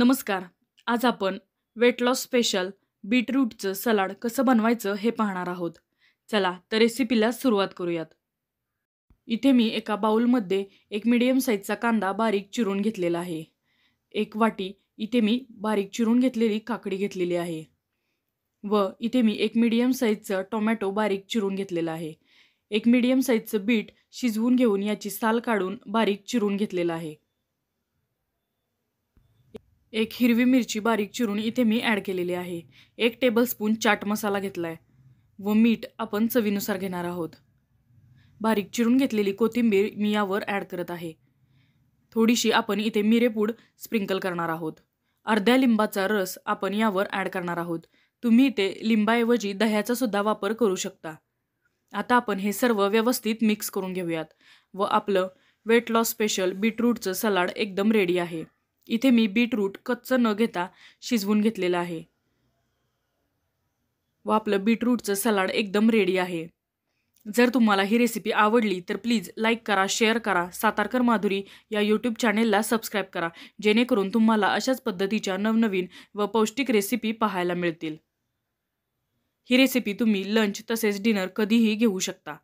नमस्कार आज आपण वेट लॉस स्पेशल बीटरूटचं सलाड कसं बनवायचं हे पाहणार आहोत चला तर रेसिपीला सुरुवात करूयात इथे मी एका बाउलमध्ये एक मिडियम साईजचा कांदा बारीक चिरून घेतलेला आहे एक वाटी इथे मी बारीक चिरून घेतलेली काकडी घेतलेली आहे व इथे मी एक मिडियम साईजचं टोमॅटो बारीक चिरून घेतलेलं आहे एक मिडियम साईजचं बीट शिजवून घेऊन याची साल काढून बारीक चिरून घेतलेलं आहे एक हिरवी मिरची बारीक चिरून इथे मी ॲड केलेली आहे एक टेबलस्पून चाट मसाला घेतला आहे व मीठ आपण चवीनुसार घेणार आहोत बारीक चिरून घेतलेली कोथिंबीर मी यावर ॲड करत आहे थोडीशी आपण इथे मिरेपूड स्प्रिंकल करणार आहोत अर्ध्या लिंबाचा रस आपण यावर ॲड करणार आहोत तुम्ही इथे लिंबाऐवजी दह्याचा सुद्धा वापर करू शकता आता आपण हे सर्व व्यवस्थित मिक्स करून घेऊयात व आपलं वेट लॉस स्पेशल बीटरूटचं सलाड एकदम रेडी आहे इथे मी बीटरूट कच्चं न घेता शिजवून घेतलेलं आहे व आपलं बीटरूटचं सलाड एकदम रेडी आहे जर तुम्हाला ही रेसिपी आवडली तर प्लीज लाईक करा शेअर करा सातारकर माधुरी या यूट्यूब चॅनेलला सबस्क्राईब करा जेणेकरून तुम्हाला अशाच पद्धतीच्या नवनवीन व पौष्टिक रेसिपी पाहायला मिळतील ही रेसिपी तुम्ही लंच तसेच डिनर कधीही घेऊ शकता